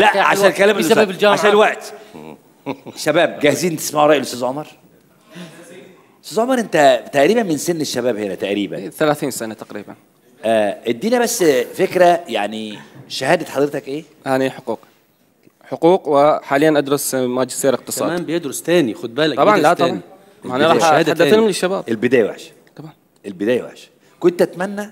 لا عشان الكلام بسبب الجامعه عشان الوقت شباب جاهزين تسمعوا راي الاستاذ عمر استاذ عمر انت تقريبا من سن الشباب هنا تقريبا 30 سنه تقريبا آه، ادينا بس فكره يعني شهاده حضرتك ايه؟ انا حقوق حقوق وحاليا ادرس ماجستير اقتصاد كمان بيدرس تاني خد بالك طبعا لا طبعا انا راح احدد للشباب البدايه وحشه طبعا البدايه وحشه كنت اتمنى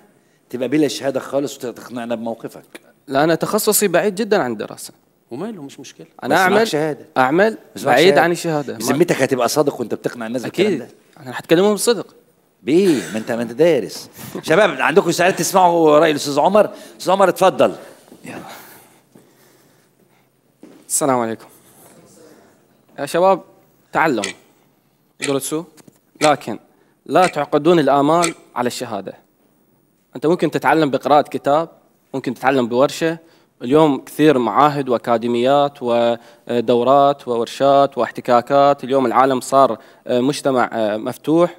تبقى بلا شهاده خالص وتقنعنا بموقفك لا انا تخصصي بعيد جدا عن الدراسه وماله مش مشكله انا اعمل شهاده اعمل بعيد شهادة. عن الشهاده بذمتك هتبقى صادق وانت بتقنع الناس اكيد انا هتكلمهم بصدق بيه ما انت ما انت دارس شباب عندكم سؤال تسمعوا راي الاستاذ عمر استاذ عمر اتفضل يلا السلام عليكم يا شباب تعلموا درسوا لكن لا تعقدون الامال على الشهاده انت ممكن تتعلم بقراءه كتاب ممكن تتعلم بورشه اليوم كثير معاهد واكاديميات ودورات وورشات واحتكاكات اليوم العالم صار آه، مجتمع آه، مفتوح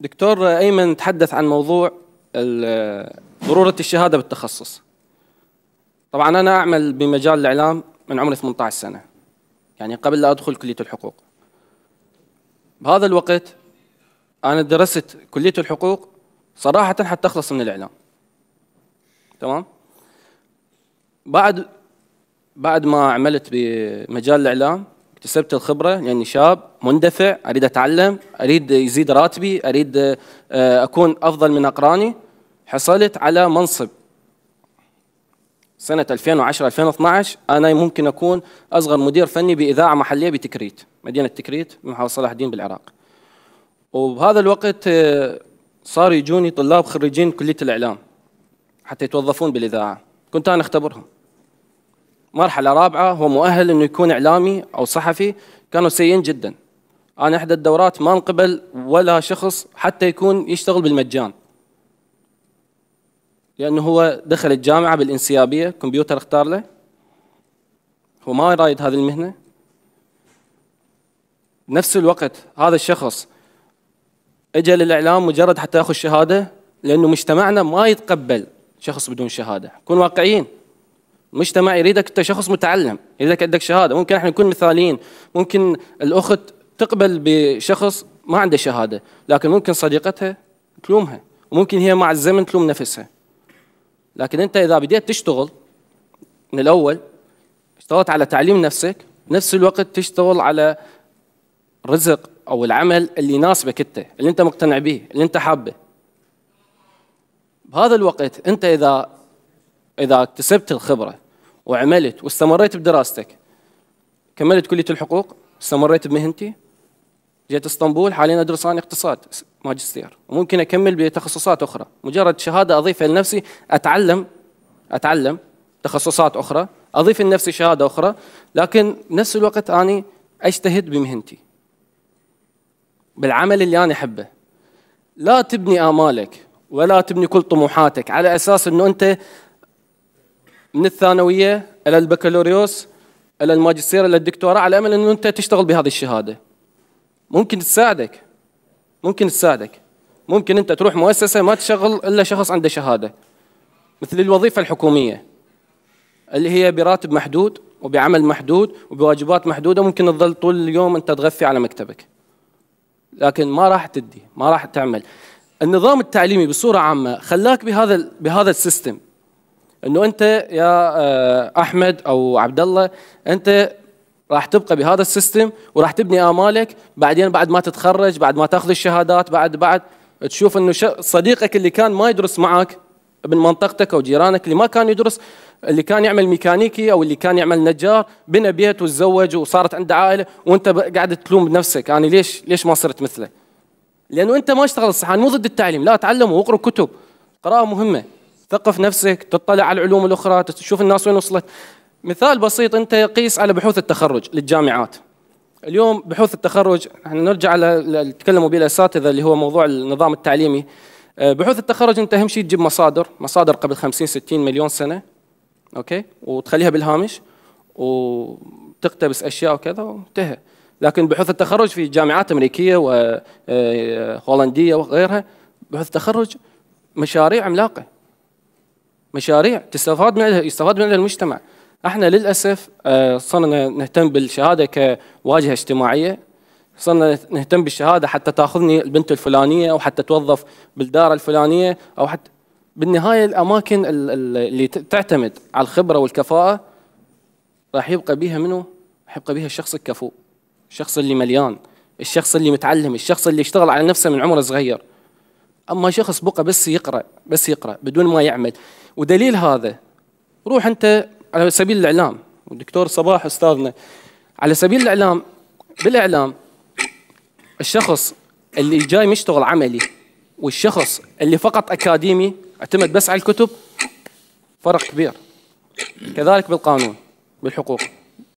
دكتور آه، ايمن تحدث عن موضوع ضروره الشهاده بالتخصص طبعا انا اعمل بمجال الاعلام من عمري 18 سنه يعني قبل لا ادخل كليه الحقوق بهذا الوقت انا درست كليه الحقوق صراحة حتى تخلص من الإعلام تمام بعد بعد ما عملت بمجال الإعلام اكتسبت الخبرة لأني يعني شاب مندفع أريد أتعلم أريد يزيد راتبي أريد آه، أكون أفضل من أقراني حصلت على منصب سنة 2010 2012 أنا ممكن أكون أصغر مدير فني بإذاعة محلية بتكريت مدينة تكريت محافظة صلاح الدين بالعراق وبهذا الوقت آه، صار يجوني طلاب خريجين كليه الاعلام حتى يتوظفون بالاذاعه كنت انا اختبرهم مرحله رابعه هو مؤهل انه يكون اعلامي او صحفي كانوا سيئين جدا انا احدى الدورات ما انقبل ولا شخص حتى يكون يشتغل بالمجان لانه هو دخل الجامعه بالانسيابيه كمبيوتر اختار له هو ما رايد هذه المهنه نفس الوقت هذا الشخص اجى للاعلام مجرد حتى ياخذ شهاده لانه مجتمعنا ما يتقبل شخص بدون شهاده نكون واقعيين المجتمع يريدك انت شخص متعلم يريدك عندك شهاده ممكن احنا نكون مثاليين ممكن الاخت تقبل بشخص ما عنده شهاده لكن ممكن صديقتها تلومها وممكن هي مع الزمن تلوم نفسها لكن انت اذا بديت تشتغل من الاول اشتغلت على تعليم نفسك نفس الوقت تشتغل على رزق او العمل اللي يناسبك انت اللي انت مقتنع به اللي انت حابه بهذا الوقت انت اذا اذا اكتسبت الخبره وعملت واستمريت بدراستك كملت كليه الحقوق استمريت بمهنتي جيت اسطنبول حاليا ادرس انا اقتصاد ماجستير وممكن اكمل بتخصصات اخرى مجرد شهاده اضيفها لنفسي اتعلم اتعلم تخصصات اخرى اضيف لنفسي شهاده اخرى لكن بنفس الوقت اني اجتهد بمهنتي بالعمل اللي أنا أحبه لا تبني آمالك ولا تبني كل طموحاتك على أساس أنه أنت من الثانوية إلى البكالوريوس إلى الماجستير إلى الدكتوراه على أمل أنه أنت تشتغل بهذه الشهادة ممكن تساعدك ممكن تساعدك ممكن أنت تروح مؤسسة ما تشغل إلا شخص عنده شهادة مثل الوظيفة الحكومية اللي هي براتب محدود وبعمل محدود وبواجبات محدودة ممكن تظل طول اليوم أنت تغفي على مكتبك لكن ما راح تدي ما راح تعمل النظام التعليمي بصوره عامه خلاك بهذا بهذا السيستم انه انت يا آه، احمد او عبد الله انت راح تبقى بهذا السيستم وراح تبني امالك بعدين بعد ما تتخرج بعد ما تاخذ الشهادات بعد بعد تشوف انه صديقك اللي كان ما يدرس معك من منطقتك او جيرانك اللي ما كان يدرس اللي كان يعمل ميكانيكي او اللي كان يعمل نجار بنى بيت وتزوج وصارت عنده عائله وانت قاعد تلوم بنفسك انا يعني ليش ليش ما صرت مثله؟ لانه انت ما اشتغل انا مو ضد التعليم لا تعلموا واقرأ كتب قراءه مهمه ثقف نفسك تطلع على العلوم الاخرى تشوف الناس وين وصلت مثال بسيط انت قيس على بحوث التخرج للجامعات اليوم بحوث التخرج احنا نرجع نتكلموا به الاساتذه اللي هو موضوع النظام التعليمي آه، بحوث التخرج انت اهم شيء تجيب مصادر مصادر قبل 50 60 مليون سنه اوكي وتخليها بالهامش وتقتبس اشياء وكذا وانتهى لكن بحوث التخرج في جامعات امريكيه وهولنديه آه، وغيرها بحوث التخرج مشاريع عملاقه مشاريع تستفاد منها يستفاد منها المجتمع احنا للاسف آه، صرنا نهتم بالشهاده كواجهه اجتماعيه صرنا نهتم بالشهاده حتى تاخذني البنت الفلانيه او حتى توظف بالدار الفلانيه او حتى بالنهايه الاماكن اللي تعتمد على الخبره والكفاءه راح يبقى بيها منو؟ راح يبقى بيها الشخص الكفو الشخص اللي مليان الشخص اللي متعلم الشخص اللي اشتغل على نفسه من عمره صغير اما شخص بقى بس يقرا بس يقرا بدون ما يعمل ودليل هذا روح انت على سبيل الاعلام والدكتور صباح استاذنا على سبيل الاعلام بالاعلام الشخص اللي جاي مشتغل عملي والشخص اللي فقط اكاديمي اعتمد بس على الكتب فرق كبير كذلك بالقانون بالحقوق